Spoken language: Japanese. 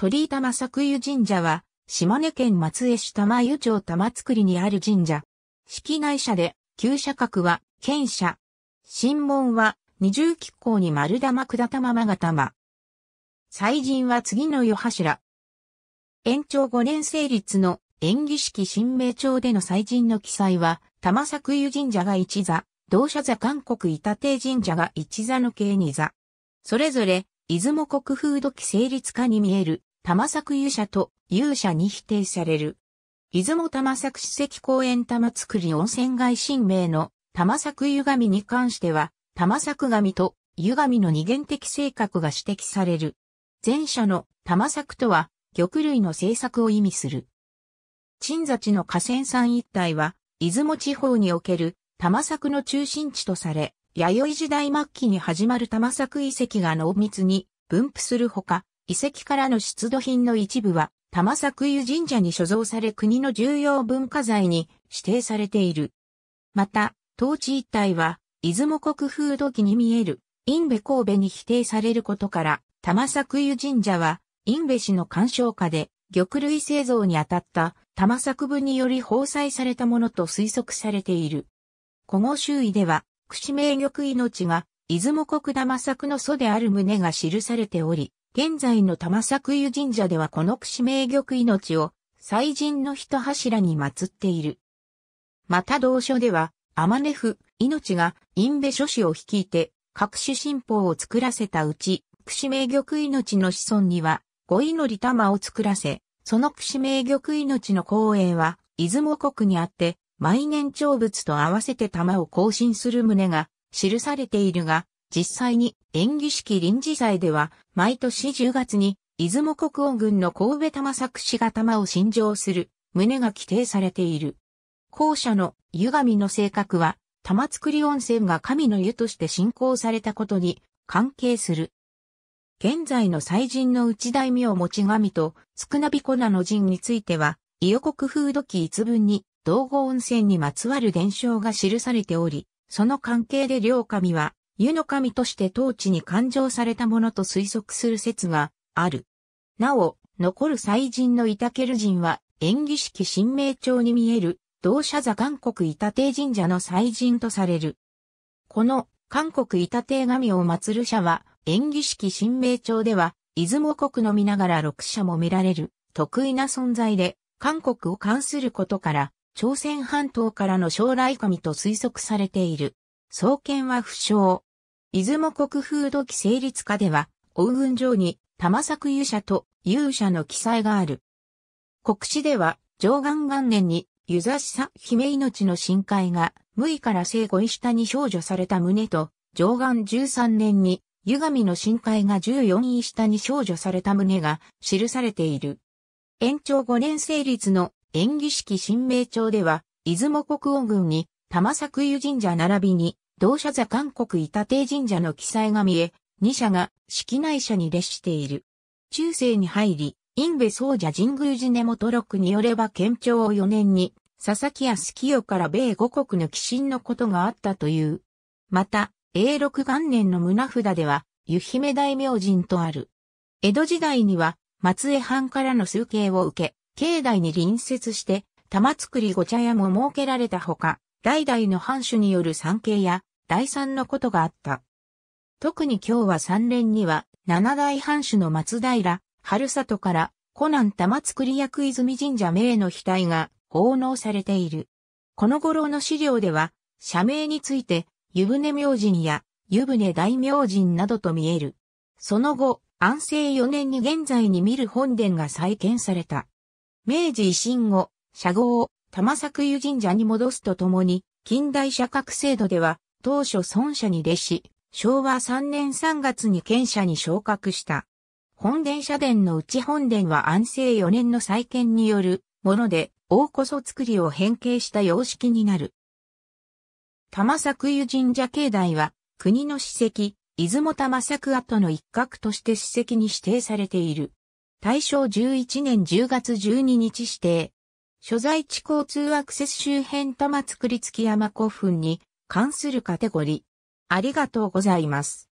鳥居玉作湯神社は、島根県松江市玉湯町玉造にある神社。式内社で、旧社格は、県社。神門は、二重亀甲に丸玉下玉まが玉。祭神は次の世柱。延長5年成立の演技式神明町での祭神の記載は、玉作湯神社が一座、同社座韓国板亭神社が一座の計二座。それぞれ、出雲国風土記成立化に見える。玉作勇者と勇者に否定される。出雲玉作史跡公園玉造り温泉街神明の玉作湯神に関しては、玉作神と湯神の二元的性格が指摘される。前者の玉作とは玉類の制作を意味する。鎮座地の河川山一帯は、出雲地方における玉作の中心地とされ、弥生時代末期に始まる玉作遺跡が濃密に分布するほか、遺跡からの出土品の一部は、玉作湯神社に所蔵され国の重要文化財に指定されている。また、当地一帯は、出雲国風土記に見える、インベ神戸に否定されることから、玉作湯神社は、インベ氏の鑑賞下で、玉類製造に当たった玉作部により包載されたものと推測されている。古後周囲では、串名玉命が、出雲国玉作の祖である旨が記されており、現在の玉作湯神社ではこの串名玉命を祭神の一柱に祀っている。また同書では、天音府命が陰部諸子を率いて各種神宝を作らせたうち、串名玉命の子孫には、五祈り玉を作らせ、その串名玉命の光栄は、出雲国にあって、毎年長物と合わせて玉を更新する旨が記されているが、実際に演技式臨時祭では、毎年10月に、出雲国王軍の神戸玉作詞が玉を信上する、旨が規定されている。後者の湯神の性格は、玉作り温泉が神の湯として信仰されたことに関係する。現在の祭神の内大名持ち神と、少なびこなの神については、伊予国風土記一文に、道後温泉にまつわる伝承が記されており、その関係で両神は、湯の神として当地に勘定されたものと推測する説がある。なお、残る祭神のイタケル人は、縁起式神明町に見える、同社座韓国イタテ神社の祭神とされる。この、韓国イタテ神を祀る社は、縁起式神明町では、出雲国のみながら六社も見られる、得意な存在で、韓国を関することから、朝鮮半島からの将来神と推測されている。創建は不詳。出雲国風土記成立下では、大雲上に玉作勇者と勇者の記載がある。国史では、上岸元年に、湯差しさ姫命の深海が、無意から生後下に少女された旨と、上岸十三年に、湯上の深海が十四位下に少女された旨が記されている。延長五年成立の演技式新名帳では、出雲国王軍に玉作湯神社並びに同社座韓国伊達神社の記載が見え、二社が式内社に列している。中世に入り、インベ総社神宮寺根元録によれば県庁を4年に、佐々木康清から米五国の寄進のことがあったという。また、永禄元年の胸札では、湯姫大明神とある。江戸時代には、松江藩からの数形を受け、境内に隣接して、玉造りご茶屋も設けられたほか、代々の藩主による参詣や第三のことがあった。特に今日は三連には、七代藩主の松平、春里から、コナン玉造役泉神社名の額が奉納されている。この頃の資料では、社名について、湯船明神や湯船大明神などと見える。その後、安政4年に現在に見る本殿が再建された。明治維新後、社号を玉作湯神社に戻すとともに、近代社格制度では、当初孫社に弟子、昭和3年3月に県社に昇格した。本殿社殿の内本殿は安政4年の再建によるもので、大こそ作りを変形した様式になる。玉作湯神社境内は、国の史跡、出雲玉作跡の一角として史跡に指定されている。大正11年10月12日指定。所在地交通アクセス周辺玉造り月山古墳に関するカテゴリ。ありがとうございます。